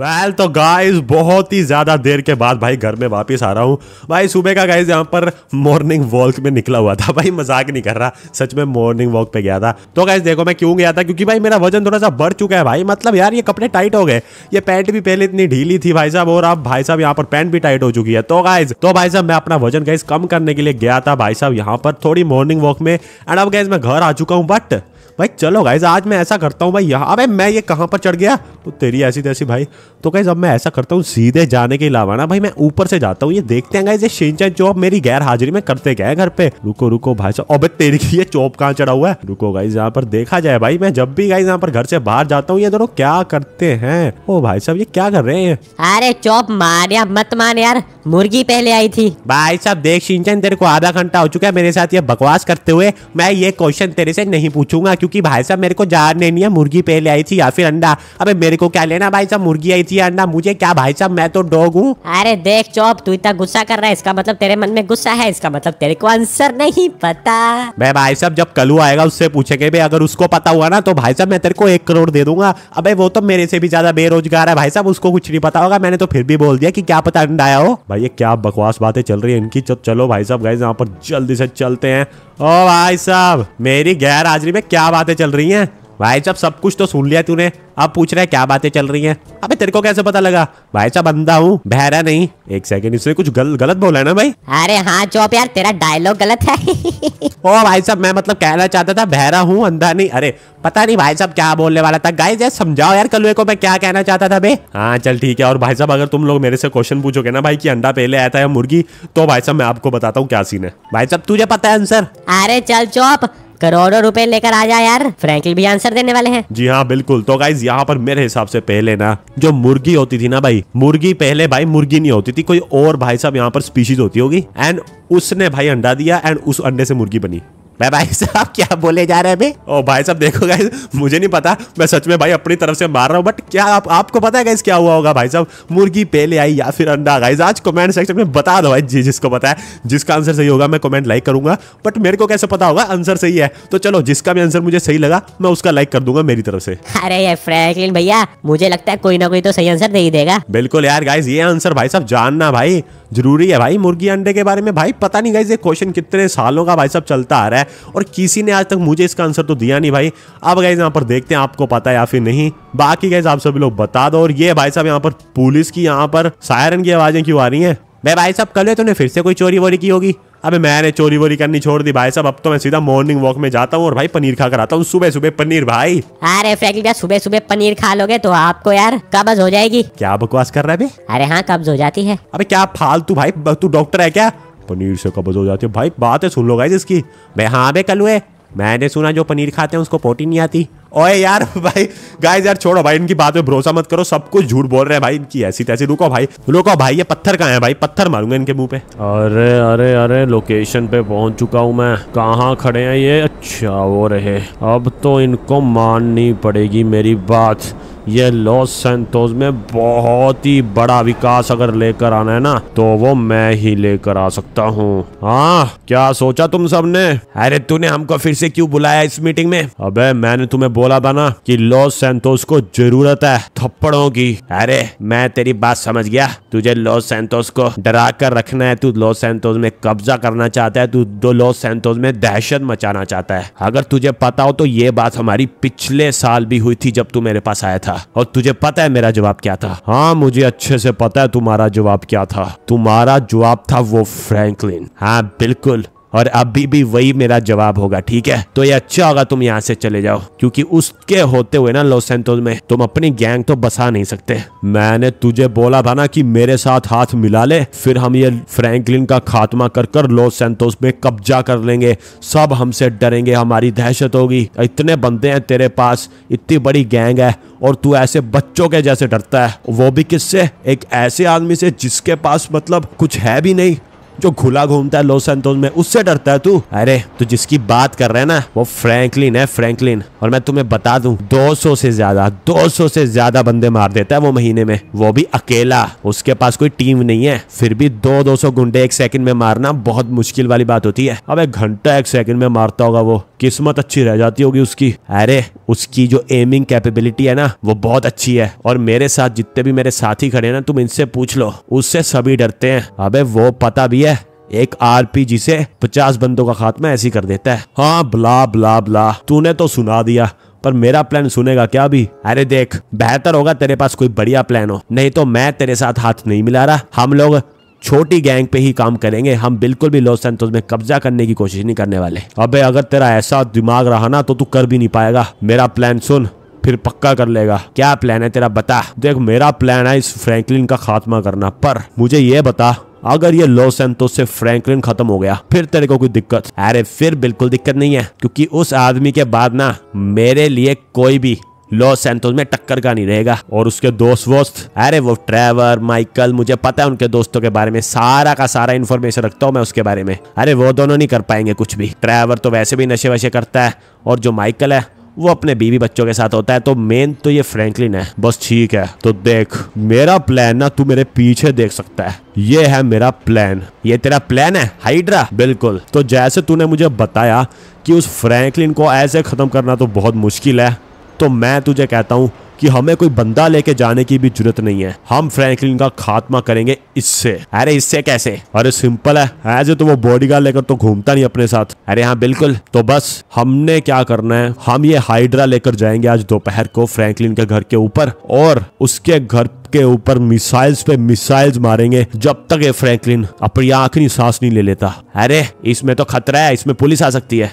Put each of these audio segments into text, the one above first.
well well, तो guys बहुत ही ज़्यादा देर के बाद भाई घर में वापस आ रहा हूँ भाई सुबह का गाइस यहाँ पर मॉर्निंग वॉक में निकला हुआ था भाई मजाक नहीं कर रहा सच में मॉर्निंग वॉक पे गया था तो गाइस देखो मैं क्यों गया था क्योंकि भाई मेरा वजन थोड़ा सा बढ़ चुका है भाई मतलब यार ये कपड़े टाइट हो गए ये पैंट भी पहले इतनी ढीली थी भाई साहब और अब भाई साहब यहाँ पर पैंट भी टाइट हो चुकी है तो गाइज तो भाई साहब मैं अपना वजन गाइज कम करने के लिए गया था भाई साहब यहाँ पर थोड़ी मॉर्निंग वॉक में एंड अब गाइज मैं घर आ चुका हूँ बट भाई चलो गाइज आज मैं ऐसा करता हूँ भाई यहाँ अबे मैं ये कहाँ पर चढ़ गया तो तेरी ऐसी तैसी भाई तो गाइज अब मैं ऐसा करता हूँ सीधे जाने के अलावा ना भाई मैं ऊपर से जाता हूँ ये देखते हैं गाइज ये शिनचैन चौप मेरी गैर हाजिरी में करते क्या है घर पे रुको रुको भाई साहब अबे तेरी ये चौप कहाँ चढ़ा हुआ है रुको गाइज यहाँ पर देखा जाए भाई मैं जब भी गाइज यहाँ पर घर से बाहर जाता हूँ ये दोनों क्या करते हैं ओ भाई साहब ये क्या कर रहे हैं अरे चौप मार यार मत मान यार मुर्गी पहले आई थी भाई साहब देख शिनचैन तेरे को आधा घंटा हो चुका है मेरे साथ ये बकवास करते हुए मैं ये क्वेश्चन तेरे से नहीं पूछूंगा क्योंकि भाई साहब मेरे को जान नहीं है मुर्गी पहले आई थी या फिर अंडा अबे मेरे को क्या लेना भाई साहब मुर्गी आई थी अंडा मुझे क्या भाई साहब मैं तो डॉग हूँ अरे देख चौप तू इतना गुस्सा कर रहा है इसका मतलब तेरे मन में गुस्सा है इसका मतलब तेरे को आंसर नहीं पता मैं भाई साहब जब कलू आएगा उससे पूछेंगे भाई अगर उसको पता हुआ ना तो भाई साहब मैं तेरे को एक करोड़ दे दूंगा अब वो तो मेरे से भी ज्यादा बेरोजगार है भाई साहब उसको कुछ नहीं पता होगा मैंने तो फिर भी बोल दिया की क्या पता अंडा आया हो भाई ये क्या बकवास बातें चल रही है इनकी चलो भाई साहब गए यहाँ पर जल्दी से चलते हैं ओ भाई साहब मेरी गैर हाजरी में क्या बातें चल रही हैं भाई साहब सब कुछ तो सुन लिया तूने अब पूछ रहा है क्या बातें चल रही हैं अबे तेरे को कैसे पता लगा भाई साहब अंधा हूँ बहरा नहीं एक सेकंड इसने कुछ गल, गलत बोला है ना भाई अरे हाँ चौप यार तेरा डायलॉग गलत है ओ भाई साहब मैं मतलब कहना चाहता था बहरा हूँ अंधा नहीं अरे पता नहीं भाई साहब क्या बोलने वाला था गाय समझाओ यार कलुए को मैं क्या कहना चाहता था भाई हाँ चल ठीक है और भाई साहब अगर तुम लोग मेरे से क्वेश्चन पूछोगे ना भाई की अंडा पहले आया था या मुर्गी तो भाई साहब मैं आपको बताता हूँ क्या सीन है भाई साहब तुझे पता है आंसर अरे चल चौप करोड़ों रुपए लेकर आ जा यार फ्रेंकल भी आंसर देने वाले हैं जी हाँ बिल्कुल तो गाइज यहाँ पर मेरे हिसाब से पहले ना जो मुर्गी होती थी ना भाई मुर्गी पहले भाई मुर्गी नहीं होती थी कोई और भाई साहब यहाँ पर स्पीशीज होती होगी एंड उसने भाई अंडा दिया एंड उस अंडे से मुर्गी बनी मैं भाई साहब क्या बोले जा रहे हैं भाई ओ भाई साहब देखो गाइस मुझे नहीं पता मैं सच में भाई अपनी तरफ से मार रहा हूँ बट क्या आप, आपको पता है गाइस क्या हुआ होगा भाई साहब मुर्गी पहले आई या फिर अंडा गाइस आज कमेंट सेक्शन में बता दो भाई जी जिसको पता है जिसका आंसर सही होगा मैं कमेंट लाइक करूंगा बट मेरे को कैसे पता होगा आंसर सही है तो चलो जिसका भी आंसर मुझे सही लगा मैं उसका लाइक कर दूंगा मेरी तरफ से अरे ये फ्रैंकलिन भैया मुझे लगता है कोई ना कोई तो सही आंसर दे ही देगा बिल्कुल यार गाइज ये आंसर भाई साहब जानना भाई जरूरी है भाई मुर्गी अंडे के बारे में भाई पता नहीं गाइज ये क्वेश्चन कितने सालों का भाई सब चलता आ रहा है और किसी ने आज तक मुझे इसका आंसर तो दिया नहीं भाई अब गाइज यहाँ पर देखते हैं आपको पता है या फिर नहीं बाकी गाइज आप सभी लोग बता दो और ये भाई साहब यहाँ पर पुलिस की यहाँ पर सायरन की आवाजें क्यों आ रही है भाई साहब कल तो फिर से कोई चोरी वोरी की होगी अबे मैंने चोरी वोरी करनी छोड़ दी भाई साहब अब तो मैं सीधा मॉर्निंग वॉक में जाता हूँ और भाई पनीर खा कर आता हूँ सुबह सुबह पनीर भाई अरे फ्रैंकलिन यार सुबह सुबह पनीर खा लोगे तो आपको यार कब्ज हो जाएगी क्या बकवास कर रहा अभी अरे हाँ कब्ज हो जाती है अभी क्या फालतू भाई तू डॉक्टर है क्या पनीर से कब्ज हो जाती है भाई बात है सुन लो गाइस इसकी मैं हाँ बे कल हुए मैंने सुना जो पनीर खाते हैं उसको पोटी नहीं आती ओए यार भाई गाइस यार छोड़ो भाई इनकी बात में भरोसा मत करो सब कुछ झूठ बोल रहे हैं भाई इनकी ऐसी तैसी रुको भाई रुको भाई ये पत्थर कहाँ है भाई पत्थर मारूंगा इनके मुंह पे अरे अरे अरे लोकेशन पे पहुंच चुका हूँ मैं कहाँ खड़े हैं ये अच्छा वो रहे अब तो इनको माननी पड़ेगी मेरी बात ये लॉस सेंटोस में बहुत ही बड़ा विकास अगर लेकर आना है ना तो वो मैं ही लेकर आ सकता हूँ हाँ क्या सोचा तुम सबने अरे तूने हमको फिर से क्यों बुलाया इस मीटिंग में अबे मैंने तुम्हें बोला था ना कि लॉस सेंटोस को जरूरत है थप्पड़ों की अरे मैं तेरी बात समझ गया तुझे लॉस सेंतोस को डरा कर रखना है तू लॉस सेंतोस में कब्जा करना चाहता है तू दो लॉस सेंतोस में दहशत मचाना चाहता है अगर तुझे पता हो तो ये बात हमारी पिछले साल भी हुई थी जब तू मेरे पास आया था था और तुझे पता है मेरा जवाब क्या था हाँ मुझे अच्छे से पता है तुम्हारा जवाब क्या था तुम्हारा जवाब था वो फ्रैंकलिन हाँ बिल्कुल और अभी भी वही मेरा जवाब होगा ठीक है तो ये अच्छा होगा तुम यहाँ से चले जाओ क्योंकि उसके होते हुए ना लॉस एंटोस में तुम अपनी गैंग तो बसा नहीं सकते मैंने तुझे बोला था ना कि मेरे साथ हाथ मिला ले फिर हम ये फ्रैंकलिन का खात्मा कर कर लॉस सेंटोस में कब्जा कर लेंगे सब हमसे डरेंगे हमारी दहशत होगी इतने बंदे हैं तेरे पास इतनी बड़ी गैंग है और तू ऐसे बच्चों के जैसे डरता है वो भी किससे एक ऐसे आदमी से जिसके पास मतलब कुछ है भी नहीं जो खुला घूमता है लॉस एंटोस में उससे डरता है तू अरे तू जिसकी बात कर रहे है ना वो फ्रैंकलिन है फ्रैंकलिन और मैं तुम्हें बता दूं 200 से ज्यादा 200 से ज्यादा बंदे मार देता है वो महीने में वो भी अकेला उसके पास कोई टीम नहीं है फिर भी दो दो सौ गुंडे एक सेकंड में मारना बहुत मुश्किल वाली बात होती है अब एक घंटा एक सेकंड में मारता होगा वो किस्मत अच्छी रह जाती होगी उसकी अरे उसकी जो एमिंग कैपेबिलिटी है ना वो बहुत अच्छी है और मेरे साथ जितने भी मेरे साथी खड़े हैं ना तुम इनसे पूछ लो उससे सभी डरते हैं अबे वो पता भी है एक आरपीजी से पचास बंदों का खात्मा ऐसी कर देता है हाँ ब्ला ब्ला बला तूने तो सुना दिया पर मेरा प्लान सुनेगा क्या अभी अरे देख बेहतर होगा तेरे पास कोई बढ़िया प्लान हो नहीं तो मैं तेरे साथ हाथ नहीं मिला रहा हम लोग छोटी गैंग पे ही काम करेंगे हम बिल्कुल भी लॉस सेंटोस में कब्जा करने की कोशिश नहीं करने वाले अबे अगर तेरा ऐसा दिमाग रहा ना तो तू कर भी नहीं पाएगा मेरा प्लान सुन फिर पक्का कर लेगा क्या प्लान है तेरा बता देख मेरा प्लान है इस फ्रैंकलिन का खात्मा करना पर मुझे ये बता अगर ये लॉस एंतोस से फ्रैंकलिन खत्म हो गया फिर तेरे को कोई दिक्कत अरे फिर बिल्कुल दिक्कत नहीं है क्योंकि उस आदमी के बाद ना मेरे लिए कोई भी लॉस सैंतोस में टक्कर का नहीं रहेगा और उसके दोस्त वोस्त अरे वो ट्रेवर माइकल मुझे पता है उनके दोस्तों के बारे में सारा का सारा इन्फॉर्मेशन रखता हूँ मैं उसके बारे में अरे वो दोनों नहीं कर पाएंगे कुछ भी ट्रेवर तो वैसे भी नशे वशे करता है और जो माइकल है वो अपने बीवी बच्चों के साथ होता है तो मेन तो ये फ्रैंकलिन है बस ठीक है तो देख मेरा प्लान ना तू मेरे पीछे देख सकता है ये है मेरा प्लान ये तेरा प्लान है हाइड्रा बिल्कुल तो जैसे तूने मुझे बताया कि उस फ्रैंकलिन को ऐसे खत्म करना तो बहुत मुश्किल है तो मैं तुझे कहता हूँ कि हमें कोई बंदा लेके जाने की भी जरूरत नहीं है हम फ्रैंकलिन का खात्मा करेंगे इससे अरे इससे कैसे अरे सिंपल है एज तो वो बॉडी गार्ड लेकर तो घूमता नहीं अपने साथ अरे हाँ बिल्कुल तो बस हमने क्या करना है हम ये हाइड्रा लेकर जाएंगे आज दोपहर को फ्रैंकलिन के घर के ऊपर और उसके घर के ऊपर मिसाइल्स पे मिसाइल्स मारेंगे जब तक ये फ्रैंकलिन अपनी आखिरी सांस नहीं ले लेता अरे इसमें तो खतरा है इसमें पुलिस आ सकती है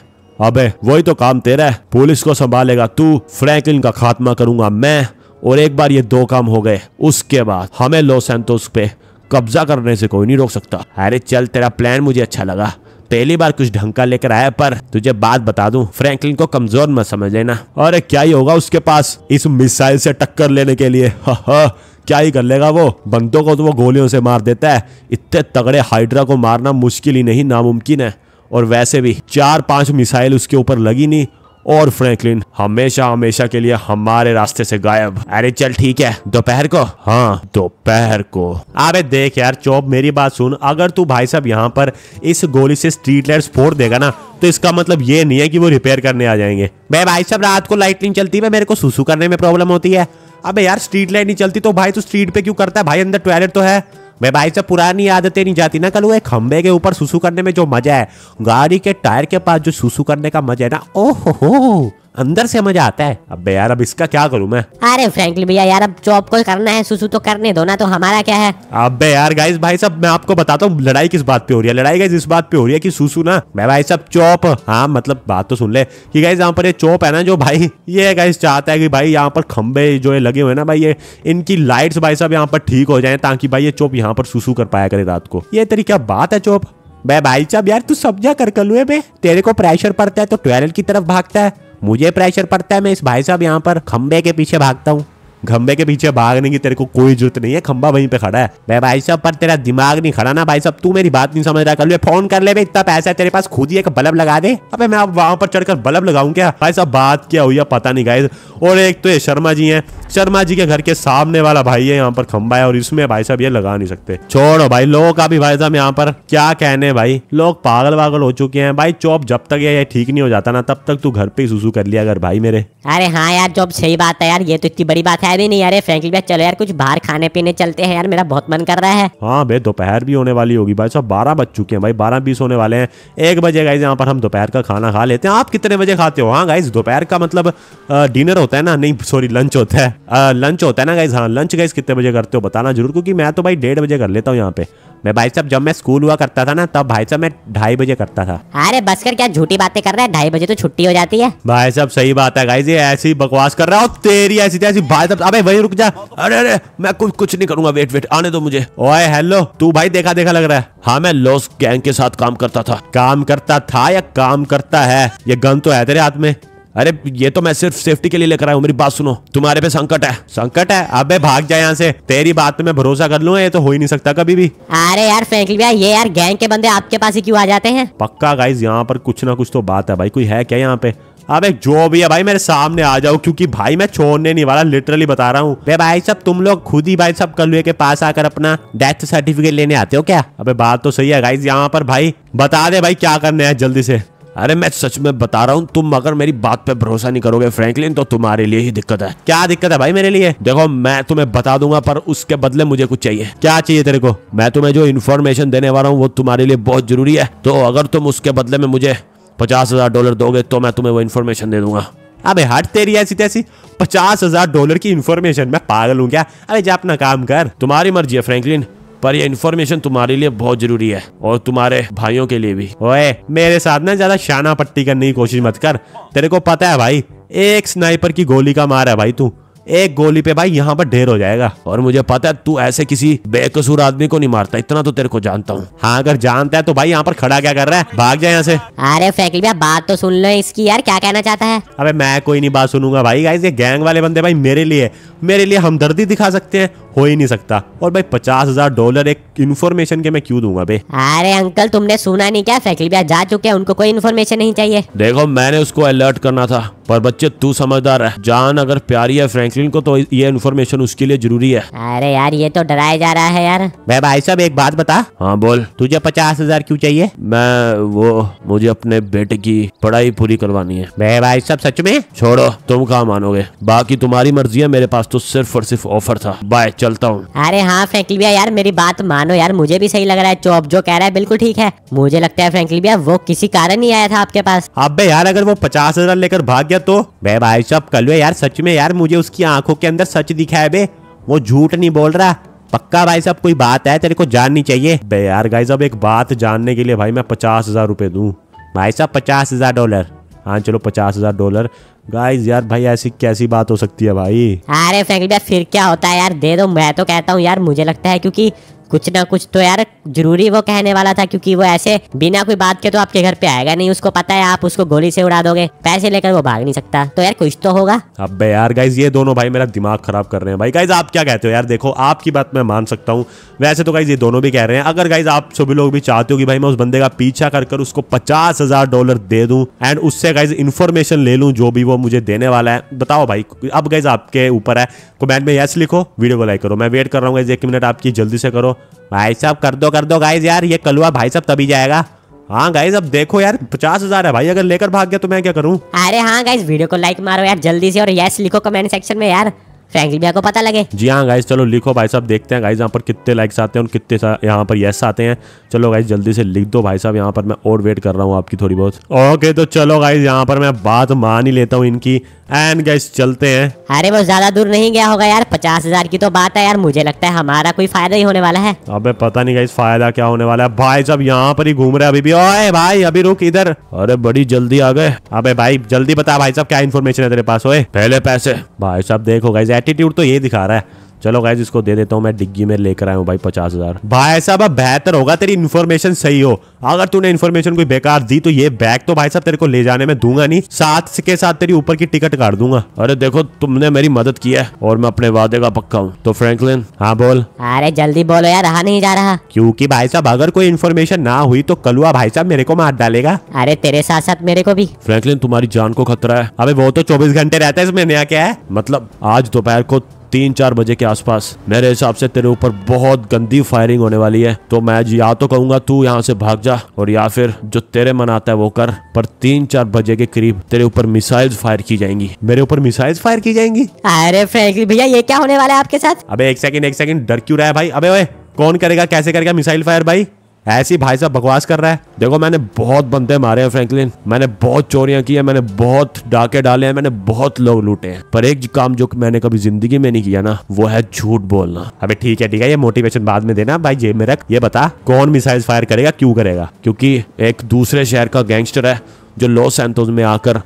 अबे वही तो काम तेरा है पुलिस को संभालेगा तू फ्रैंकलिन का खात्मा करूंगा मैं और एक बार ये दो काम हो गए उसके बाद हमें लॉस सैंतोस पे कब्जा करने से कोई नहीं रोक सकता अरे चल तेरा प्लान मुझे अच्छा लगा पहली बार कुछ ढंग का लेकर आया पर तुझे बात बता दूं फ्रैंकलिन को कमजोर मत समझ लेना अरे क्या ही होगा उसके पास इस मिसाइल से टक्कर लेने के लिए हा हा, हाँ, क्या ही कर लेगा वो बंदों को तो वो गोलियों से मार देता है इतने तगड़े हाइड्रा को मारना मुश्किल ही नहीं नामुमकिन है और वैसे भी चार पांच मिसाइल उसके ऊपर लगी नहीं और फ्रैंकलिन हमेशा हमेशा के लिए हमारे रास्ते से गायब अरे चल ठीक है दोपहर को हाँ दोपहर को अरे देख यार चौप मेरी बात सुन अगर तू भाई साहब यहाँ पर इस गोली से स्ट्रीट लाइट फोड़ देगा ना तो इसका मतलब ये नहीं है कि वो रिपेयर करने आ जाएंगे मैं भाई साहब रात को लाइट नहीं चलती मेरे को सुसू करने में प्रॉब्लम होती है अबे यार स्ट्रीट लाइट नहीं चलती तो भाई तू स्ट्रीट पे क्यों करता है भाई अंदर टॉयलेट तो है मैं भाई से पुरानी आदतें नहीं जाती ना कल वो खंबे के ऊपर सुसु करने में जो मजा है गाड़ी के टायर के पास जो सुसु करने का मजा है ना ओहो हो अंदर से मजा आता है अब यार अब इसका क्या करूँ मैं अरे फ्रेंकली भैया यार अब जो आपको करना है सुसु तो करने दो ना तो हमारा क्या है अब यार गाइस भाई साहब मैं आपको बताता हूँ लड़ाई किस बात पे हो रही है लड़ाई गाइस इस बात पे हो रही है कि सुसु ना मैं भाई साहब चौप हाँ मतलब बात तो सुन ले कि गाइस यहाँ पर ये चौप है ना जो भाई ये गाइस चाहता है की भाई यहाँ पर खंबे जो है लगे हुए ना भाई ये इनकी लाइट भाई साहब यहाँ पर ठीक हो जाए ताकि भाई ये चौप यहाँ पर सुसु कर पाया करे रात को ये तेरी क्या बात है चौप बे भाई साहब यार तू समझा कर कलुए में तेरे को प्रेशर पड़ता है तो टॉयलेट की तरफ भागता है मुझे प्रेशर पड़ता है मैं इस भाई साहब यहाँ पर खंबे के पीछे भागता हूँ खंबे के पीछे भागने की तेरे को कोई जरूरत नहीं है खंबा वहीं पे खड़ा है मैं भाई साहब पर तेरा दिमाग नहीं खड़ा ना भाई साहब तू मेरी बात नहीं समझ रहा कल फोन कर ले इतना पैसा है तेरे पास खुद ही एक बल्ब लगा दे अबे मैं अब वहां पर चढ़कर बल्ब लगाऊं क्या भाई साहब बात क्या हुई पता नहीं गाय और एक तो ये शर्मा जी है शर्मा जी के घर के सामने वाला भाई है यहाँ पर खंबा है और इसमें भाई साहब ये लगा नहीं सकते छोड़ो भाई लोगों का भी भाई साहब यहाँ पर क्या कहने भाई लोग पागल वागल हो चुके हैं भाई चौप जब तक ये ठीक नहीं हो जाता ना तब तक तू घर पे सुसू कर लिया अगर भाई मेरे अरे हाँ यार चौप सही बात है यार ये तो इतनी बड़ी बात है नहीं यार फ्रेंकली भाई चलो यार कुछ बाहर खाने पीने चलते हैं यार मेरा बहुत मन कर रहा है हाँ भाई दोपहर भी होने वाली होगी भाई साहब बारह बज चुके हैं भाई बारह बीस होने वाले हैं एक बजे गाइज यहाँ पर हम दोपहर का खाना खा लेते हैं आप कितने बजे खाते हो हाँ गाइज दोपहर का मतलब डिनर होता है ना नहीं सॉरी लंच होता है लंच होता है ना गाइज हाँ लंच गाइज कितने बजे करते हो बताना जरूर क्योंकि मैं तो भाई डेढ़ बजे कर लेता हूँ यहाँ पे मैं भाई साहब जब मैं स्कूल हुआ करता था ना तब भाई साहब मैं ढाई बजे करता था अरे बस कर क्या झूठी बातें कर रहा है ढाई बजे तो छुट्टी हो जाती है भाई साहब सही बात है गाइज ये ऐसी बकवास कर रहा हो तेरी ऐसी ऐसी भाई साहब अबे वही रुक जा अरे अरे मैं कुछ कुछ नहीं करूंगा वेट वेट आने दो मुझे ओए हेलो तू भाई देखा देखा लग रहा है हाँ मैं लॉस गैंग के साथ काम करता था काम करता था या काम करता है ये गन तो है तेरे हाथ में अरे ये तो मैं सिर्फ सेफ्टी के लिए लेकर आया हूँ मेरी बात सुनो तुम्हारे पे संकट है संकट है अबे भाग जाए यहाँ से तेरी बात पे मैं भरोसा कर लूंगा ये तो हो ही नहीं सकता कभी भी अरे यार भैया ये यार गैंग के बंदे आपके पास ही क्यों आ जाते हैं पक्का गाइज यहाँ पर कुछ ना कुछ तो बात है भाई कोई है क्या यहाँ पे अब एक जो भी है भाई मेरे सामने आ जाओ क्योंकि भाई मैं छोड़ने नहीं वाला लिटरली बता रहा हूँ भाई सब तुम लोग खुद ही भाई सब कलुए के पास आकर अपना डेथ सर्टिफिकेट लेने आते हो क्या अबे बात तो सही है गाइज यहाँ पर भाई बता दे भाई क्या करने हैं जल्दी से अरे मैं सच में बता रहा हूँ तुम अगर मेरी बात पे भरोसा नहीं करोगे फ्रैंकलिन तो तुम्हारे लिए ही दिक्कत है क्या दिक्कत है भाई मेरे लिए देखो मैं तुम्हें बता दूंगा पर उसके बदले मुझे कुछ चाहिए क्या चाहिए तेरे को मैं तुम्हें जो इन्फॉर्मेशन देने वाला हूँ वो तुम्हारे लिए बहुत जरूरी है तो अगर तुम उसके बदले में मुझे पचास हजार डॉलर दोगे तो मैं तुम्हें वो इन्फॉर्मेशन दे दूंगा अबे हट तेरी ऐसी तैसी पचास हजार डॉलर की इन्फॉर्मेशन मैं पागल हूँ क्या अरे जा अपना काम कर तुम्हारी मर्जी है फ्रैंकलिन पर यह इन्फॉर्मेशन तुम्हारे लिए बहुत जरूरी है और तुम्हारे भाइयों के लिए भी ओए मेरे साथ ना ज्यादा शाना पट्टी करने की कोशिश मत कर तेरे को पता है भाई एक स्नाइपर की गोली का मार है भाई तू एक गोली पे भाई यहाँ पर ढेर हो जाएगा और मुझे पता है तू ऐसे किसी बेकसूर आदमी को नहीं मारता इतना तो तेरे को जानता हूँ हाँ अगर जानता है तो भाई यहाँ पर खड़ा क्या कर रहा है भाग जाए यहाँ से अरे फैकल भैया बात तो सुन लो इसकी यार क्या कहना चाहता है अरे मैं कोई नहीं बात सुनूंगा भाई गाइस ये गैंग वाले बंदे भाई मेरे लिए मेरे लिए हमदर्दी दिखा सकते हैं हो ही नहीं सकता और भाई पचास हजार डॉलर एक इन्फॉर्मेशन के मैं क्यों दूंगा बे अरे अंकल तुमने सुना नहीं क्या फैकल भैया जा चुके हैं उनको कोई इन्फॉर्मेशन नहीं चाहिए देखो मैंने उसको अलर्ट करना था पर बच्चे तू समझदार है जान अगर प्यारी है फ्रेंकली जैकलिन को तो ये इन्फॉर्मेशन उसके लिए जरूरी है अरे यार ये तो डराया जा रहा है यार मैं भाई साहब एक बात बता हाँ बोल तुझे पचास हजार क्यूँ चाहिए मैं वो मुझे अपने बेटे की पढ़ाई पूरी करवानी है मैं भाई साहब सच में छोड़ो तुम कहा मानोगे बाकी तुम्हारी मर्जी है मेरे पास तो सिर्फ और सिर्फ ऑफर था बाय चलता हूँ अरे हाँ फ्रेंकली भैया यार मेरी बात मानो यार मुझे भी सही लग रहा है चौब जो कह रहा है बिल्कुल ठीक है मुझे लगता है फ्रेंकली भैया वो किसी कारण ही आया था आपके पास अब यार अगर वो पचास हजार लेकर भाग गया तो मैं भाई साहब कल यार सच में यार मुझे उसकी आंखों के अंदर सच दिखा है बे वो झूठ नहीं बोल रहा पक्का भाई साहब कोई बात है तेरे को जाननी चाहिए बे यार गाई साहब एक बात जानने के लिए भाई मैं पचास हजार रुपये दूँ भाई साहब पचास हजार डॉलर हाँ चलो पचास हजार डॉलर गाइस यार भाई ऐसी कैसी बात हो सकती है भाई अरे भाई फिर क्या होता है यार दे दो मैं तो कहता हूँ यार मुझे लगता है क्योंकि कुछ ना कुछ तो यार जरूरी वो कहने वाला था क्योंकि वो ऐसे बिना कोई बात के तो आपके घर पे आएगा नहीं उसको पता है आप उसको गोली से उड़ा दोगे पैसे लेकर वो भाग नहीं सकता तो यार कुछ तो होगा अब यार गाइज ये दोनों भाई मेरा दिमाग खराब कर रहे हैं भाई गाइज आप क्या कहते हो यार देखो आपकी बात मैं मान सकता हूँ वैसे तो गाइज ये दोनों भी कह रहे हैं अगर गाइज आप सभी लोग भी चाहते हो कि भाई मैं उस बंदे का पीछा कर कर उसको पचास हजार डॉलर दे दूं एंड उससे गाइज इन्फॉर्मेशन ले लूं जो भी वो मुझे देने वाला है बताओ भाई अब गाइज आपके ऊपर है कमेंट में यस लिखो वीडियो को लाइक करो मैं वेट कर रहा हूँ एक मिनट आपकी जल्दी से करो भाई साहब कर दो कर दो गाइज यार ये कलुआ भाई साहब तभी जाएगा हाँ गाइज अब देखो यार पचास हजार है भाई अगर लेकर भाग गया तो मैं क्या करूँ अरे हाँ गाइज वीडियो को लाइक मारो यार जल्दी से और यस लिखो कमेंट सेक्शन में यार फ्रेंकली भैया को पता लगे जी हाँ गाइज चलो लिखो भाई साहब देखते हैं गाइज यहाँ पर कितने लाइक्स आते हैं और कितने यहाँ पर यस आते हैं चलो गाइज जल्दी से लिख दो भाई साहब यहाँ पर मैं और वेट कर रहा हूँ आपकी थोड़ी बहुत ओके तो चलो गाइज यहाँ पर मैं बात मान ही लेता हूँ इनकी एंड गैस चलते हैं अरे वो ज्यादा दूर नहीं गया होगा यार पचास हजार की तो बात है यार मुझे लगता है हमारा कोई फायदा ही होने वाला है अबे पता नहीं गैस फायदा क्या होने वाला है भाई सब यहाँ पर ही घूम रहे अभी भी ओए भाई अभी रुक इधर अरे बड़ी जल्दी आ गए अबे भाई जल्दी बता भाई साहब क्या इन्फॉर्मेशन है तेरे पास ओए पहले पैसे भाई साहब देखो गाइस एटीट्यूड तो ये दिखा रहा है चलो गाइज इसको दे देता हूँ मैं डिग्गी में लेकर आया हूँ भाई पचास हजार भाई साहब अब बेहतर होगा तेरी इन्फॉर्मेशन सही हो अगर तूने इन्फॉर्मेशन कोई बेकार दी तो ये बैग तो भाई साहब तेरे को ले जाने में दूंगा नहीं साथ के साथ तेरी ऊपर की टिकट काट दूंगा अरे देखो तुमने मेरी मदद की है और मैं अपने वादे का पक्का हूँ तो फ्रेंकलिन हाँ बोल अरे जल्दी बोलो यार रहा नहीं जा रहा क्यूँकी भाई साहब अगर कोई इन्फॉर्मेशन ना हुई तो कलुआ भाई साहब मेरे को मार डालेगा अरे तेरे साथ साथ मेरे को भी फ्रेंकलिन तुम्हारी जान को खतरा है अभी वो तो चौबीस घंटे रहता है इसमें नया क्या है मतलब आज दोपहर को तीन चार बजे के आसपास मेरे हिसाब से तेरे ऊपर बहुत गंदी फायरिंग होने वाली है तो मैं या तो कहूंगा तू यहाँ से भाग जा और या फिर जो तेरे मन आता है वो कर पर तीन चार बजे के करीब तेरे ऊपर मिसाइल फायर की जाएंगी मेरे ऊपर मिसाइल फायर की जाएंगी अरे भैया ये क्या होने वाला है आपके साथ अबे एक सेकंड एक सेकंड डर क्यों रहा है भाई अबे ओए कौन करेगा कैसे करेगा मिसाइल फायर भाई ऐसी भाई साहब बकवास कर रहा है देखो मैंने बहुत बंदे मारे हैं फ्रैंकलिन मैंने बहुत चोरियां की है मैंने बहुत डाके डाले हैं मैंने बहुत लोग लूटे हैं पर एक काम जो मैंने कभी जिंदगी में नहीं किया ना वो है झूठ बोलना अभी ठीक है ठीक है ये मोटिवेशन बाद में देना भाई जेब में रख ये बता कौन मिसाइल फायर करेगा क्यों करेगा क्योंकि एक दूसरे शहर का गैंगस्टर है जो लॉस एंथोज में आकर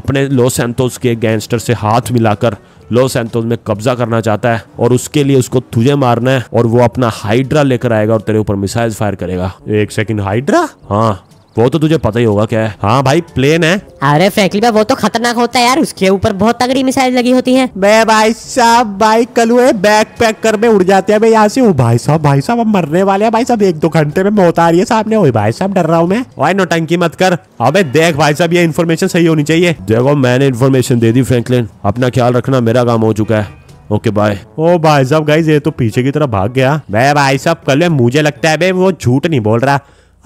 अपने लॉस एंथोज के गैंगस्टर से हाथ मिलाकर लॉस एंथोस में कब्जा करना चाहता है और उसके लिए उसको तुझे मारना है और वो अपना हाइड्रा लेकर आएगा और तेरे ऊपर मिसाइल फायर करेगा एक सेकंड हाइड्रा हाँ वो तो तुझे पता ही होगा क्या है हाँ भाई प्लेन है अरे फैकली भाई वो तो खतरनाक होता है यार उसके ऊपर बहुत तगड़ी मिसाइल लगी होती है मैं भाई साहब भाई हुए बैग पैक कर में उड़ जाते हैं यहाँ से भाई साहब भाई साहब हम मरने वाले हैं भाई साहब एक दो घंटे में मौत आ रही है सामने हुई भाई साहब डर रहा हूँ मैं भाई टंकी मत कर अबे देख भाई साहब ये इन्फॉर्मेशन सही होनी चाहिए देखो मैंने इन्फॉर्मेशन दे दी फ्रैंकलिन अपना ख्याल रखना मेरा काम हो चुका है ओके बाय ओ भाई साहब गाइस ये तो पीछे की तरफ भाग गया मैं भाई साहब कल मुझे लगता है वो झूठ नहीं बोल रहा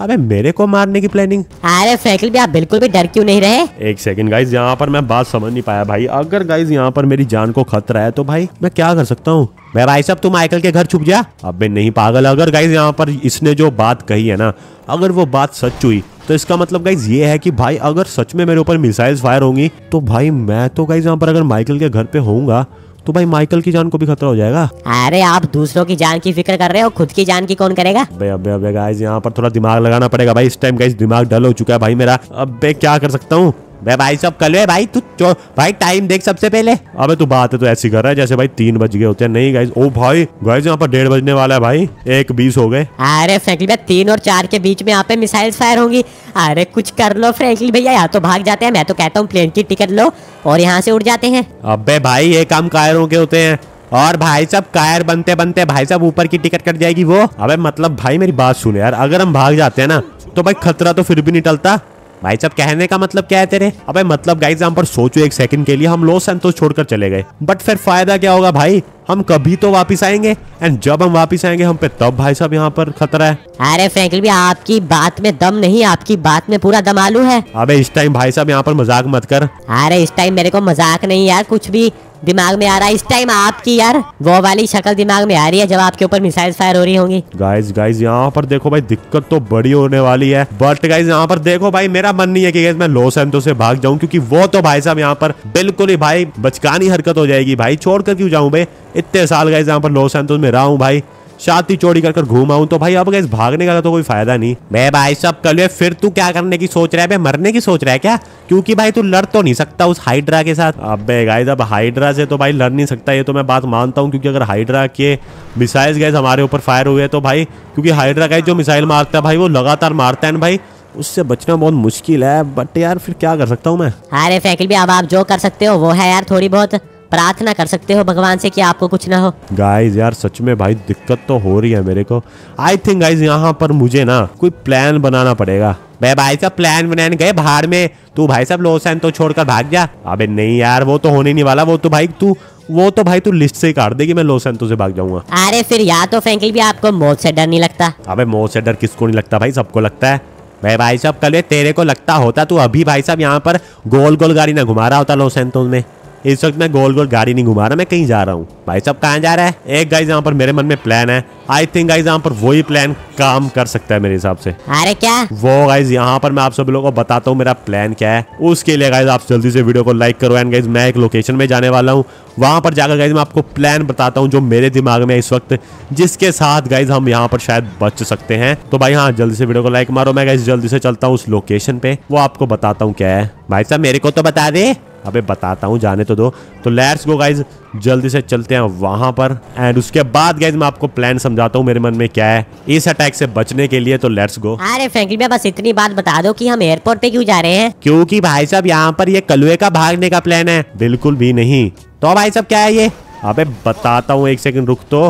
अबे मेरे को मारने की प्लानिंग अरे फैकल भी आप बिल्कुल भी डर क्यों नहीं रहे एक सेकंड गाइज यहाँ पर मैं बात समझ नहीं पाया भाई अगर गाइज यहाँ पर मेरी जान को खतरा है तो भाई मैं क्या कर सकता हूँ मैं भाई साहब तुम माइकल के घर छुप जा अबे नहीं पागल अगर गाइज यहाँ पर इसने जो बात कही है ना अगर वो बात सच हुई तो इसका मतलब गाइज ये है कि भाई अगर सच में मेरे ऊपर मिसाइल फायर होंगी तो भाई मैं तो गाइज यहाँ पर अगर माइकल के घर पे होऊंगा तो भाई माइकल की जान को भी खतरा हो जाएगा अरे आप दूसरों की जान की फिक्र कर रहे हो खुद की जान की कौन करेगा अबे अबे अबे गाइस यहाँ पर थोड़ा दिमाग लगाना पड़ेगा भाई इस टाइम गाइस दिमाग डल हो चुका है भाई मेरा अब क्या कर सकता हूँ भाई भाई सब कल है भाई तू भाई टाइम देख सबसे पहले अबे तू बात है तो ऐसी कर रहा है जैसे भाई तीन बज गए होते हैं नहीं गाइज ओ भाई गाइज यहाँ पर डेढ़ बजने वाला है भाई एक बीस हो गए अरे फ्रेंकली भाई तीन और चार के बीच में यहाँ पे मिसाइल फायर होंगी अरे कुछ कर लो फ्रेंकली भैया यहाँ तो भाग जाते हैं मैं तो कहता हूँ प्लेन की टिकट लो और यहाँ से उड़ जाते हैं अबे भाई ये काम कायरों के होते हैं और भाई साहब कायर बनते बनते भाई साहब ऊपर की टिकट कट जाएगी वो अबे मतलब भाई मेरी बात सुने यार अगर हम भाग जाते हैं ना तो भाई खतरा तो फिर भी नहीं टलता भाई साहब कहने का मतलब क्या है तेरे अबे मतलब गाइज हम पर सोचो एक सेकंड के लिए हम लॉस संतोष छोड़कर चले गए बट फिर फायदा क्या होगा भाई हम कभी तो वापस आएंगे एंड जब हम वापस आएंगे हम पे तब भाई साहब यहाँ पर खतरा है अरे फ्रेंकल भी आपकी बात में दम नहीं आपकी बात में पूरा दम आलू है अबे इस टाइम भाई साहब यहाँ पर मजाक मत कर अरे इस टाइम मेरे को मजाक नहीं यार कुछ भी दिमाग में आ रहा है इस टाइम आपकी यार वो वाली शक्ल दिमाग में आ रही है जब आपके ऊपर मिसाइल फायर हो रही होंगी गाइज गाइज यहाँ पर देखो भाई दिक्कत तो बड़ी होने वाली है बट गाइज यहाँ पर देखो भाई मेरा मन नहीं है की मैं लॉस एंतो से भाग जाऊँ क्योंकि वो तो भाई साहब यहाँ पर बिल्कुल ही भाई बचकानी हरकत हो जाएगी भाई छोड़ कर क्यों जाऊँ भाई इतने साल गाइज यहाँ पर लॉस एंतोस में रहा हूँ भाई छाती चोरी कर घूमा घूमाऊं तो भाई अब गैस भागने का तो कोई फायदा नहीं मैं भाई सब कल फिर तू क्या करने की सोच रहा है मरने की सोच रहा है क्या क्योंकि भाई तू लड़ तो नहीं सकता उस हाइड्रा के साथ अब गाइज अब हाइड्रा से तो भाई लड़ नहीं सकता ये तो मैं बात मानता हूँ क्योंकि अगर हाइड्रा के मिसाइल गैस हमारे ऊपर फायर हुए तो भाई क्योंकि हाइड्रा गैस जो मिसाइल मारता है भाई वो लगातार मारता है भाई उससे बचना बहुत मुश्किल है बट यार फिर क्या कर सकता हूँ मैं अरे फैकल भी अब आप जो कर सकते हो वो है यार थोड़ी बहुत प्रार्थना कर सकते हो भगवान से कि आपको कुछ ना हो गाइज यार सच में भाई दिक्कत तो हो रही है मेरे को आई थिंक गाइज यहाँ पर मुझे ना कोई प्लान बनाना पड़ेगा मैं भाई साहब प्लान बनाने गए बाहर में तू भाई साहब लोसैन तो छोड़कर भाग जा अबे नहीं यार वो तो होने नहीं वाला वो तो भाई तू वो तो भाई तू लिस्ट से ही काट देगी मैं लोसन से भाग जाऊंगा अरे फिर या तो फ्रेंकली भी आपको मौत से डर नहीं लगता अबे मौत से डर किसको नहीं लगता भाई सबको लगता है मैं भाई साहब कल तेरे को लगता होता तू अभी भाई साहब यहाँ पर गोल गोल गाड़ी ना घुमा रहा होता लोसन में इस वक्त मैं गोल गोल गाड़ी नहीं घुमा रहा मैं कहीं जा रहा हूँ भाई साहब कहाँ जा रहा है एक गाइज यहाँ पर मेरे मन में प्लान है आई थिंक गाइज यहाँ पर वही प्लान काम कर सकता है मेरे हिसाब से अरे क्या वो गाइज यहाँ पर मैं आप सब लोगों को बताता हूँ मेरा प्लान क्या है उसके लिए गाइज आप जल्दी से वीडियो को लाइक करो एंड गाइज मैं एक लोकेशन में जाने वाला हूँ वहाँ पर जाकर गाइज मैं आपको प्लान बताता हूँ जो मेरे दिमाग में इस वक्त जिसके साथ गाइज हम यहाँ पर शायद बच सकते हैं तो भाई हाँ जल्दी से वीडियो को लाइक मारो मैं गाइज जल्दी से चलता हूँ उस लोकेशन पे वो आपको बताता हूँ क्या है भाई साहब मेरे को तो बता दे अबे बताता हूँ जाने तो दो तो लेट्स गो गाइज जल्दी से चलते हैं वहां पर एंड उसके बाद गाइज मैं आपको प्लान समझाता हूँ मेरे मन में क्या है इस अटैक से बचने के लिए तो लेट्स गो अरे फ्रेंकली मैं बस इतनी बात बता दो कि हम एयरपोर्ट पे क्यों जा रहे हैं क्योंकि भाई साहब यहाँ पर ये कलुए का भागने का प्लान है बिल्कुल भी नहीं तो भाई साहब क्या है ये अबे बताता हूँ एक सेकंड रुक तो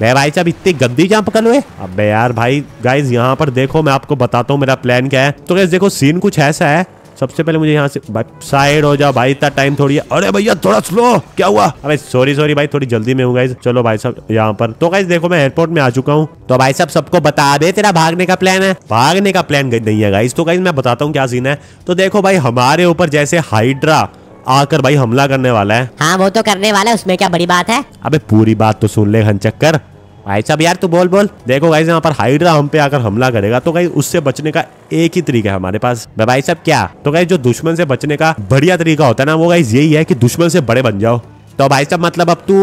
वह भाई साहब इतनी गंदी जहाँ पकड़ हुए अब यार भाई गाइज यहाँ पर देखो मैं आपको बताता हूँ मेरा प्लान क्या है तो गैस देखो सीन कुछ ऐसा है सबसे पहले मुझे यहाँ से साइड हो जाओ भाई इतना टाइम थोड़ी है अरे भैया थोड़ा स्लो क्या हुआ अरे सॉरी सॉरी भाई थोड़ी जल्दी में हूँ गाइज चलो भाई साहब यहाँ पर तो गाइज देखो मैं एयरपोर्ट में आ चुका हूँ तो भाई साहब सबको बता दे तेरा भागने का प्लान है भागने का प्लान नहीं है गाइज तो गाइज मैं बताता हूँ क्या सीन है तो देखो भाई हमारे ऊपर जैसे हाइड्रा आकर भाई हमला करने वाला है हाँ वो तो करने वाला है उसमें क्या बड़ी बात है अबे पूरी बात तो सुन ले हन चक्कर भाई साहब यार तू बोल बोल देखो गाइज यहाँ पर हाइड्रा हम पे आकर हमला करेगा तो गाइज उससे बचने का एक ही तरीका है हमारे पास भाई साहब क्या तो गाइज जो दुश्मन से बचने का बढ़िया तरीका होता है ना वो गाइज यही है कि दुश्मन से बड़े बन जाओ तो भाई साहब मतलब अब तू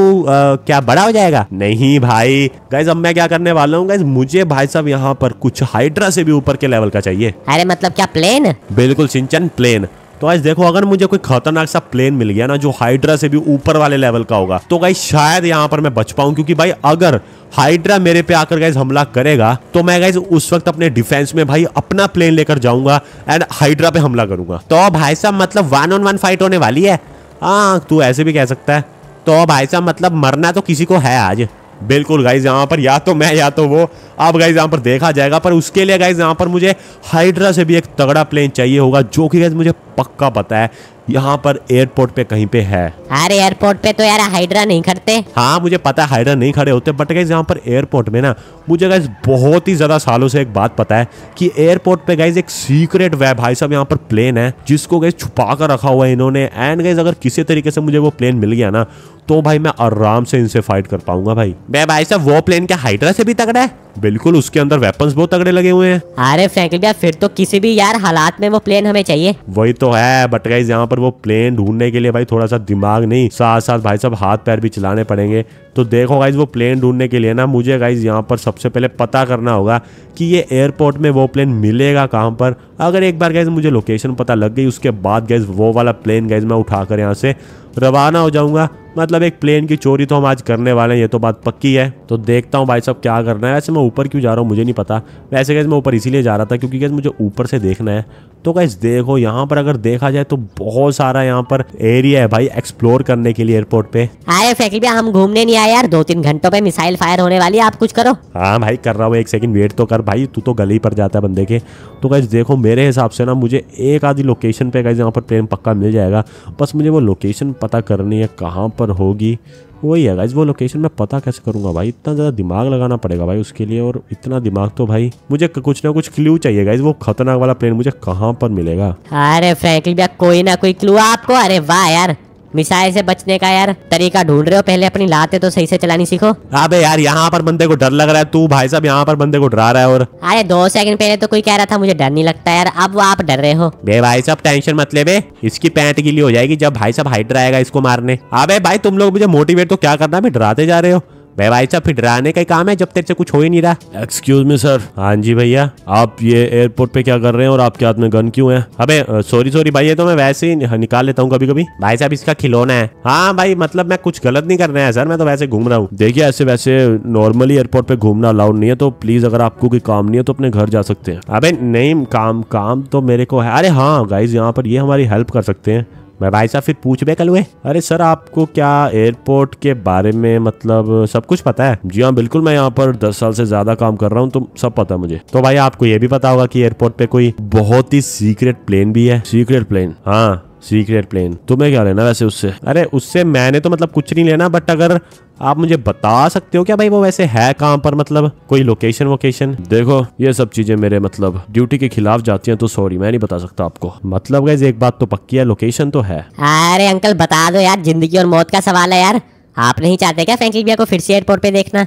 क्या बड़ा हो जाएगा नहीं भाई गाइज अब मैं क्या करने वाला हूँ गाइज मुझे भाई साहब यहाँ पर कुछ हाइड्रा से भी ऊपर के लेवल का चाहिए अरे मतलब क्या प्लेन बिल्कुल सिंचन प्लेन तो आज देखो अगर मुझे कोई खतरनाक सा प्लेन मिल गया ना जो हाइड्रा से भी ऊपर वाले लेवल का होगा तो गाइज शायद यहाँ पर मैं बच पाऊँ क्योंकि भाई अगर हाइड्रा मेरे पे आकर गाइज हमला करेगा तो मैं गाइज उस वक्त अपने डिफेंस में भाई अपना प्लेन लेकर जाऊंगा एंड हाइड्रा पे हमला करूंगा तो भाई साहब मतलब वन ऑन वन फाइट होने वाली है हाँ तू ऐसे भी कह सकता है तो भाई साहब मतलब मरना तो किसी को है आज बिल्कुल गाइज यहाँ पर या तो मैं या तो वो अब गाइज यहाँ पर देखा जाएगा पर उसके लिए गाइज यहाँ पर मुझे हाइड्रा से भी एक तगड़ा प्लेन चाहिए होगा जो कि गाइज मुझे पक्का पता है यहाँ पर एयरपोर्ट पे कहीं पे है अरे एयरपोर्ट पे तो यार हाइड्रा नहीं खड़ते हाँ मुझे पता है हाइड्रा नहीं खड़े होते बट गाइज यहाँ पर एयरपोर्ट में ना मुझे गाइज बहुत ही ज्यादा सालों से एक बात पता है कि एयरपोर्ट पे गाइज एक सीक्रेट वे भाई साहब यहाँ पर प्लेन है जिसको गाइज छुपा कर रखा हुआ है इन्होंने एंड गाइज अगर किसी तरीके से मुझे वो प्लेन मिल गया ना तो भाई मैं आराम से इनसे फाइट कर पाऊंगा भाई भाई साहब वो प्लेन क्या हाइड्रा से भी तगड़ा है बिल्कुल उसके अंदर वेपन्स बहुत तगड़े लगे हुए हैं अरे फ्रैंकलिन भैया फिर तो किसी भी यार हालात में वो प्लेन हमें चाहिए वही तो है बट गाइज यहाँ पर वो प्लेन ढूंढने के लिए भाई थोड़ा सा दिमाग नहीं साथ साथ भाई साहब हाथ पैर भी चलाने पड़ेंगे तो देखो गाइज वो प्लेन ढूंढने के लिए ना मुझे गाइज यहाँ पर सबसे पहले पता करना होगा कि ये एयरपोर्ट में वो प्लेन मिलेगा कहाँ पर अगर एक बार गाइज मुझे लोकेशन पता लग गई उसके बाद गाइज वो वाला प्लेन गाइज मैं उठा कर यहाँ से रवाना हो जाऊंगा मतलब एक प्लेन की चोरी तो हम आज करने वाले हैं ये तो बात पक्की है तो देखता हूँ भाई साहब क्या करना है वैसे मैं ऊपर क्यों जा रहा हूँ मुझे नहीं पता वैसे कैसे मैं ऊपर इसीलिए जा रहा था क्योंकि कैसे मुझे ऊपर से देखना है तो कैसे देखो यहाँ पर अगर देखा जाए तो बहुत सारा यहाँ पर एरिया है भाई एक्सप्लोर करने के लिए एयरपोर्ट पे अरे हाँ, फैकल हम घूमने नहीं आए यार दो तीन घंटों पे मिसाइल फायर होने वाली है आप कुछ करो हाँ भाई कर रहा हूँ एक सेकंड वेट तो कर भाई तू तो गली पर जाता है बंदे के तो कैसे देखो मेरे हिसाब से ना मुझे एक आधी लोकेशन पे कैसे यहाँ पर प्लेन पक्का मिल जाएगा बस मुझे वो लोकेशन पता करनी है कहाँ पर होगी वही है गाइज वो लोकेशन मैं पता कैसे करूंगा भाई इतना ज़्यादा दिमाग लगाना पड़ेगा भाई उसके लिए और इतना दिमाग तो भाई मुझे कुछ ना कुछ क्लू चाहिए गाइज वो खतरनाक वाला प्लेन मुझे कहाँ पर मिलेगा अरे फ्रैंकली भैया कोई ना कोई क्लू आपको अरे वाह यार मिसाइल से बचने का यार तरीका ढूंढ रहे हो पहले अपनी लाते तो सही से चलानी सीखो अबे हाँ यार यहाँ पर बंदे को डर लग रहा है तू भाई साहब यहाँ पर बंदे को डरा रहा है और अरे दो सेकंड पहले तो कोई कह रहा था मुझे डर नहीं लगता यार अब वो आप डर रहे हो बे भाई साहब टेंशन मत ले बे इसकी पैंट गिली हो जाएगी जब भाई साहब हाइट आएगा इसको मारने अबे भाई तुम लोग मुझे मोटिवेट तो क्या करना है डराते जा रहे हो बे भाई साहब फिर डराने का ही काम है जब तेरे से कुछ हो ही नहीं रहा एक्सक्यूज मी सर हाँ जी भैया आप ये एयरपोर्ट पे क्या कर रहे हैं और आपके हाथ में गन क्यों है अबे सॉरी सॉरी भाई ये तो मैं वैसे ही निकाल लेता हूँ कभी कभी भाई साहब इसका खिलौना है हाँ भाई मतलब मैं कुछ गलत नहीं कर रहा है सर मैं तो वैसे घूम रहा हूँ देखिए ऐसे वैसे नॉर्मली एयरपोर्ट पे घूमना अलाउड नहीं है तो प्लीज अगर आपको कोई काम नहीं है तो अपने घर जा सकते हैं अबे नहीं काम काम तो मेरे को है अरे हाँ गाइज यहाँ पर ये हमारी हेल्प कर सकते हैं मैं भाई साहब फिर पूछ बे कल हुए अरे सर आपको क्या एयरपोर्ट के बारे में मतलब सब कुछ पता है जी हाँ बिल्कुल मैं यहाँ पर दस साल से ज्यादा काम कर रहा हूँ तो सब पता है मुझे तो भाई आपको ये भी पता होगा की एयरपोर्ट पे कोई बहुत ही सीक्रेट प्लेन भी है सीक्रेट प्लेन हाँ सीक्रेट प्लेन तुम्हें क्या लेना वैसे उससे अरे उससे मैंने तो मतलब कुछ नहीं लेना बट अगर आप मुझे बता सकते हो क्या भाई वो वैसे है कहाँ पर मतलब कोई लोकेशन वोकेशन देखो ये सब चीजें मेरे मतलब ड्यूटी के खिलाफ जाती हैं तो सॉरी मैं नहीं बता सकता आपको मतलब गैस एक बात तो पक्की है लोकेशन तो है अरे अंकल बता दो यार जिंदगी और मौत का सवाल है यार आप नहीं चाहते क्या फ्रेंकली भैया को फिर से एयरपोर्ट पे देखना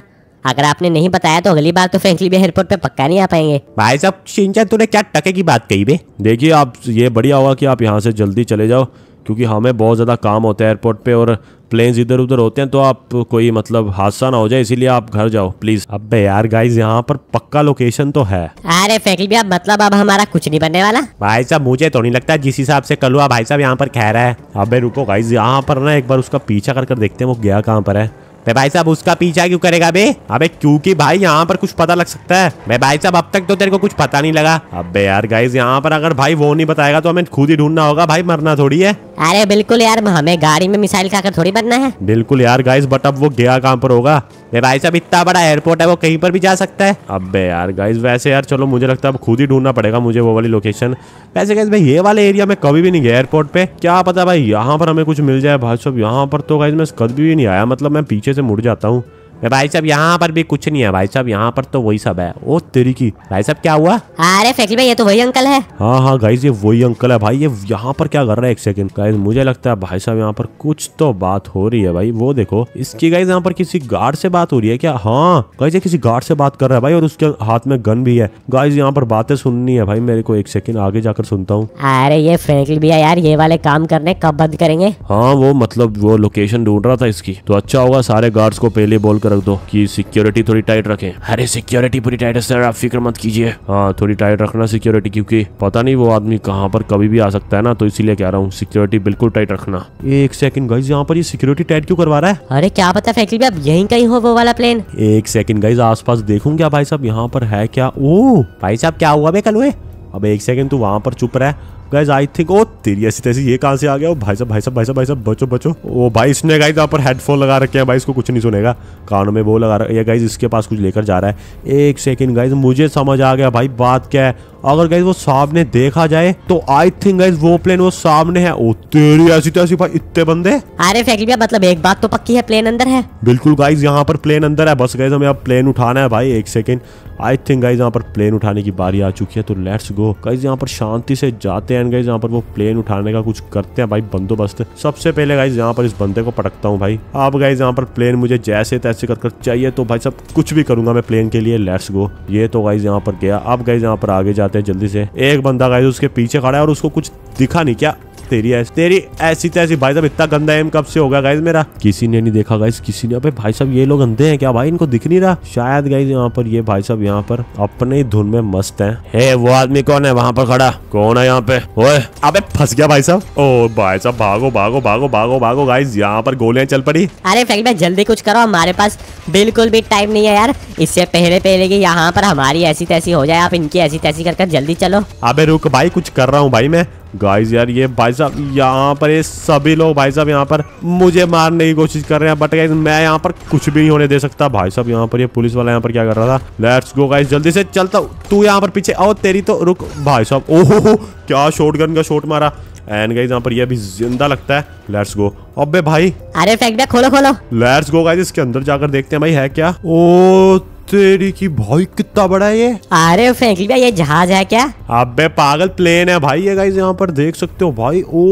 अगर आपने नहीं बताया तो अगली बार तो फ्रेंकली भैया एयरपोर्ट पे पक्का नहीं आ पाएंगे भाई साहब तूने क्या टके की बात कही भे देखिए आप ये बढ़िया होगा कि आप यहाँ से जल्दी चले जाओ क्योंकि हमें हाँ, बहुत ज़्यादा काम होता है एयरपोर्ट पे और प्लेन्स इधर उधर होते हैं तो आप कोई मतलब हादसा ना हो जाए इसीलिए आप घर जाओ प्लीज अब यार गाइज यहाँ पर पक्का लोकेशन तो है अरे फैकल आप मतलब अब हमारा कुछ नहीं बनने वाला भाई साहब मुझे तो नहीं लगता जिस हिसाब से कलुआ भाई साहब यहाँ पर कह रहा है अबे रुको गाइज यहाँ पर ना एक बार उसका पीछा कर कर देखते हैं वो गया कहाँ पर है मैं भाई साहब उसका पीछा क्यों करेगा बे अबे क्योंकि भाई यहाँ पर कुछ पता लग सकता है मैं भाई साहब अब तक तो तेरे को कुछ पता नहीं लगा अबे यार गाइज यहाँ पर अगर भाई वो नहीं बताएगा तो हमें खुद ही ढूंढना होगा भाई मरना थोड़ी है अरे बिल्कुल यार हमें गाड़ी में मिसाइल खाकर थोड़ी बनना है बिल्कुल यार गाइज बट अब वो गया कहाँ पर होगा मैं भाई साहब इतना बड़ा एयरपोर्ट है वो कहीं पर भी जा सकता है अबे यार गाइज वैसे यार चलो मुझे लगता है अब खुद ही ढूंढना पड़ेगा मुझे वो वाली लोकेशन वैसे गाइज भाई ये वाले एरिया में कभी भी नहीं गया एयरपोर्ट पे क्या पता भाई यहाँ पर हमें कुछ मिल जाए भाई साहब यहाँ पर तो गाइज मैं कभी भी नहीं आया मतलब मैं पीछे से मुड़ जाता हूँ भाई साहब यहाँ पर भी कुछ नहीं है भाई साहब यहाँ पर तो वही सब है ओ तेरी की भाई साहब क्या हुआ अरे फैक्ट्री भाई ये तो वही अंकल है हाँ हाँ गाइज ये वही अंकल है भाई ये यहाँ पर क्या कर रहा है एक सेकंड गाइस मुझे लगता है भाई साहब यहाँ पर कुछ तो बात हो रही है भाई वो देखो इसकी गाइस यहाँ पर किसी गार्ड से बात हो रही है क्या हाँ गाइस ये किसी गार्ड से बात कर रहा है भाई और उसके हाथ में गन भी है गाइस यहाँ पर बातें सुननी है भाई मेरे को एक सेकंड आगे जाकर सुनता हूँ अरे ये फैक्ट्री भैया यार ये वाले काम करने कब बंद करेंगे हाँ वो मतलब वो लोकेशन ढूंढ रहा था इसकी तो अच्छा होगा सारे गार्ड को पहले बोलकर रख दो कि सिक्योरिटी थोड़ी टाइट रखे अरे सिक्योरिटी पूरी टाइट है सर आप फिक्र मत कीजिए हाँ थोड़ी टाइट रखना सिक्योरिटी क्योंकि पता नहीं वो आदमी कहाँ पर कभी भी आ सकता है ना तो इसीलिए कह रहा हूँ सिक्योरिटी बिल्कुल टाइट रखना एक सेकंड गाइज यहाँ पर ये सिक्योरिटी टाइट क्यों करवा रहा है अरे क्या पता फैक्ट्री में अब यहीं कहीं हो वो वाला प्लेन एक सेकंड गाइज आसपास देखूं क्या भाई साहब यहाँ पर है क्या ओ भाई साहब क्या हुआ बे कल हुए अब एक सेकंड तू वहाँ पर चुप रहा है गाइज आई थिंक ओ तेरी ऐसी तैसी ये कहां से आ गया ओ भाई साहब भाई साहब भाई साहब भाई साहब बचो बचो ओ भाई इसने गाइज यहाँ पर हेडफोन लगा रखे हैं भाई इसको कुछ नहीं सुनेगा कानों में वो लगा रहा है गाइज इसके पास कुछ लेकर जा रहा है एक सेकेंड गाइज मुझे समझ आ गया भाई बात क्या है अगर गाइज वो सामने देखा जाए तो आई थिंक गाइज वो प्लेन वो सामने है ओ तेरी ऐसी तैसी भाई इतने बंदे अरे फेंक भैया मतलब एक बात तो पक्की है प्लेन अंदर है बिल्कुल गाइज यहाँ पर प्लेन अंदर है बस गाइज हमें अब प्लेन उठाना है भाई एक सेकेंड आई थिंक गाइज यहाँ पर प्लेन उठाने की बारी आ चुकी है तो लेट्स गो गाइज यहाँ पर शांति से जाते हैं गाइज यहाँ पर वो प्लेन उठाने का कुछ करते हैं भाई बंदोबस्त सबसे पहले गाइज यहाँ पर इस बंदे को पटकता हूँ भाई अब गाइज यहाँ पर प्लेन मुझे जैसे तैसे कर, कर चाहिए तो भाई सब कुछ भी करूंगा मैं प्लेन के लिए लेट्स गो ये तो गाइज यहाँ पर गया अब गाइज यहाँ पर आगे जाते हैं जल्दी से एक बंदा गाइस उसके पीछे खड़ा है और उसको कुछ दिखा नहीं क्या तेरी ऐसी तेरी ऐसी तैसी भाई साहब इतना गंदा एम कब से होगा गाइज मेरा किसी ने नहीं देखा गाइज किसी ने अबे भाई साहब ये लोग गंदे हैं क्या भाई इनको दिख नहीं रहा शायद गाइज यहाँ पर ये भाई साहब यहाँ पर अपने ही धुन में मस्त है वो आदमी कौन है वहाँ पर खड़ा कौन है यहाँ पे अब अबे फंस गया भाई साहब ओ भाई साहब भागो भागो भागो भागो भागो गाइज यहाँ पर गोलियां चल पड़ी अरे फ्रेंड भाई जल्दी कुछ करो हमारे पास बिल्कुल भी टाइम नहीं है यार इससे पहले पहले की यहाँ पर हमारी ऐसी तैसी हो जाए आप इनकी ऐसी तैसी कर जल्दी चलो अबे रुक भाई कुछ कर रहा हूँ भाई मैं गाइस यार ये भाई साहब यहाँ पर ये सभी लोग भाई साहब यहाँ पर मुझे मारने की कोशिश कर रहे हैं बट गाइस मैं यहाँ पर कुछ भी नहीं होने दे सकता भाई साहब यहाँ पर ये पुलिस वाला यहाँ पर क्या कर रहा था लेट्स गो गाइस जल्दी से चलता तू यहाँ पर पीछे आओ तेरी तो रुक भाई साहब ओहो क्या शॉर्ट का शॉट मारा एंड गाइज यहाँ पर ये भी जिंदा लगता है लेट्स गो अबे भाई अरे फेंक खोलो खोलो लेट्स गो गाइज इसके अंदर जाकर देखते हैं भाई है क्या ओ तेरी की भाई कितना बड़ा ये अरे फ्रेंकली भाई ये जहाज है क्या अबे पागल प्लेन है भाई ये गाइस यहाँ पर देख सकते हो भाई ओ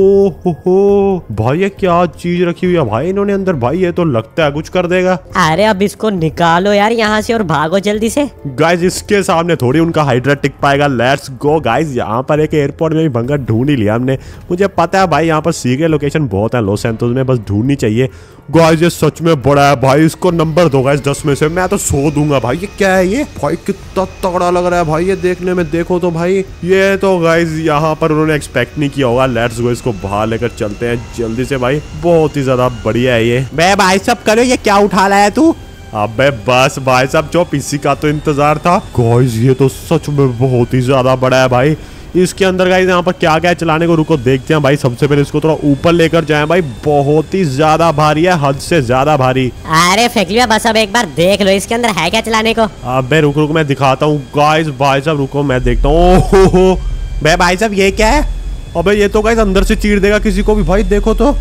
हो हो भाई ये क्या चीज रखी हुई है भाई इन्होंने अंदर भाई ये तो लगता है कुछ कर देगा अरे अब इसको निकालो यार यहाँ से और भागो जल्दी से गाइस इसके सामने थोड़ी उनका हाइड्रा टिक पाएगा लेट्स गो गाइज यहाँ पर एक एयरपोर्ट में भी भंगा ढूंढ ही लिया हमने मुझे पता है भाई यहाँ पर सीधे लोकेशन बहुत है लॉस एंथोस में बस ढूंढनी चाहिए गाइस ये सच में बड़ा है भाई इसको नंबर दो गाइज दस में से मैं तो सो दूंगा भाई ये क्या है ये भाई कितना तगड़ा लग रहा है भाई ये देखने में देखो तो भाई ये तो गाइज यहाँ पर उन्होंने एक्सपेक्ट नहीं किया होगा लेट्स गो इसको बाहर लेकर चलते हैं जल्दी से भाई बहुत ही ज्यादा बढ़िया है ये भाई भाई सब करो ये क्या उठा है तू अबे बस भाई साहब जो इसी का तो इंतजार था गाइस ये तो सच में बहुत ही ज्यादा बड़ा है भाई इसके अंदर गाइज यहाँ पर क्या क्या चलाने को रुको देखते हैं भाई सबसे पहले इसको थोड़ा ऊपर लेकर जाए भाई बहुत ही ज्यादा भारी है हद से ज्यादा भारी अरे फेंकलिया बस अब एक बार देख लो इसके अंदर है क्या चलाने को अब रुक रुक मैं दिखाता हूँ गाइज भाई साहब रुको मैं देखता हूँ भाई साहब ये क्या है अबे ये तो गाइज अंदर से चीर देगा किसी को भी भाई देखो तो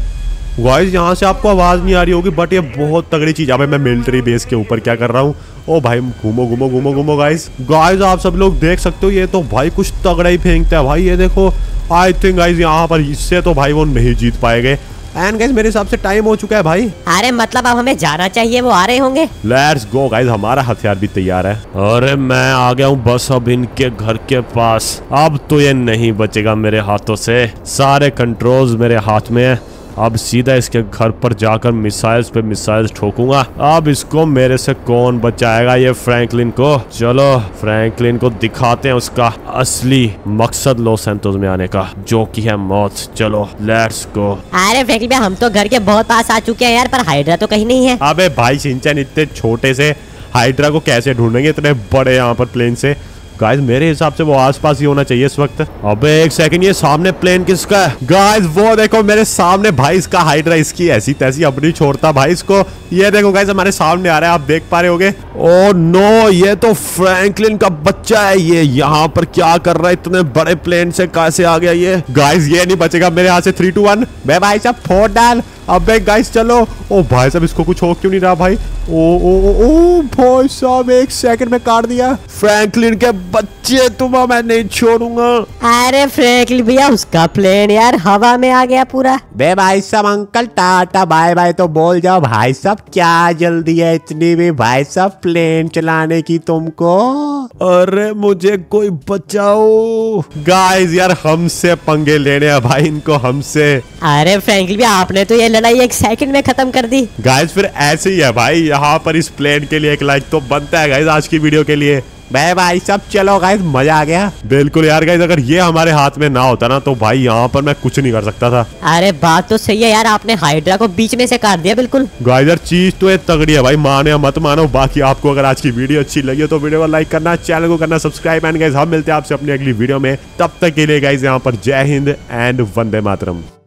गाइस यहाँ से आपको आवाज़ नहीं आ रही होगी बट ये बहुत तगड़ी चीज़ है मैं मिलिट्री बेस के ऊपर क्या कर रहा हूँ ओ भाई घूमो घूमो घूमो घूमो गाइस गाइस आप सब लोग देख सकते हो ये तो भाई कुछ तगड़ा ही फेंकता है भाई ये देखो आई थिंक गाइस यहाँ पर इससे तो भाई वो नहीं जीत पाएंगे एंड गाइस मेरे हिसाब से टाइम हो चुका है भाई अरे मतलब अब हमें जाना चाहिए वो आ रहे होंगे लेट्स गो गाइस हमारा हथियार भी तैयार है अरे मैं आ गया हूँ बस अब इनके घर के पास अब तो ये नहीं बचेगा मेरे हाथों से सारे कंट्रोल मेरे हाथ में है अब सीधा इसके घर पर जाकर मिसाइल्स पे मिसाइल्स ठोकूंगा अब इसको मेरे से कौन बचाएगा ये फ्रैंकलिन को चलो फ्रैंकलिन को दिखाते हैं उसका असली मकसद लो सेंटोस में आने का जो की है मौत चलो लेट्स गो अरे फ्रैंकलिन हम तो घर के बहुत पास आ चुके हैं यार पर हाइड्रा तो कहीं नहीं है अबे भाई सिंचन इतने छोटे से हाइड्रा को कैसे ढूंढेंगे इतने बड़े यहाँ पर प्लेन से गाइस मेरे हिसाब से वो आसपास ही होना चाहिए इस वक्त अबे एक सेकंड ये सामने प्लेन किसका है गाइस वो देखो मेरे सामने भाई इसका हाइट रहा इसकी ऐसी तैसी अपनी छोड़ता भाई इसको ये देखो गाइस हमारे सामने आ रहा है आप देख पा रहे होगे ओ oh नो ये तो फ्रैंकलिन का बच्चा है ये यहाँ पर क्या कर रहा है इतने बड़े प्लेन से कैसे आ गया ये गाइज ये नहीं बचेगा मेरे हाथ से थ्री टू वन मैं भाई साहब फोर डाल अब गाइस चलो ओ भाई साहब इसको कुछ हो क्यों नहीं रहा भाई ओ ओ ओ, ओ भाई साहब एक सेकंड में काट दिया फ्रैंकलिन के बच्चे तुम मैं नहीं छोड़ूंगा अरे फ्रैंकलिन भैया उसका प्लेन यार हवा में आ गया पूरा बे भाई साहब अंकल टाटा बाय बाय तो बोल जाओ भाई साहब क्या जल्दी है इतनी भी भाई साहब प्लेन चलाने की तुमको अरे मुझे कोई बचाओ गाइस यार हमसे पंगे लेने हैं भाई इनको हमसे अरे फ्रैंकलिन भैया आपने तो ये लड़ाई एक सेकंड में खत्म कर दी गाइस फिर ऐसे ही है भाई यहाँ पर इस प्लेन के लिए एक लाइक तो बनता है गाइस आज की वीडियो के लिए भाई भाई सब चलो गाइस मजा आ गया बिल्कुल यार गाइस अगर ये हमारे हाथ में ना होता ना तो भाई यहाँ पर मैं कुछ नहीं कर सकता था अरे बात तो सही है यार आपने हाइड्रा को बीच में से काट दिया बिल्कुल गाइस यार चीज तो ये तगड़ी है भाई माने मत मानो बाकी आपको अगर आज की वीडियो अच्छी लगी हो तो वीडियो को लाइक करना चैनल को करना सब्सक्राइब एंड गाइज हम मिलते हैं आपसे अपनी अगली वीडियो में तब तक के लिए गाइज यहाँ पर जय हिंद एंड वंदे मातरम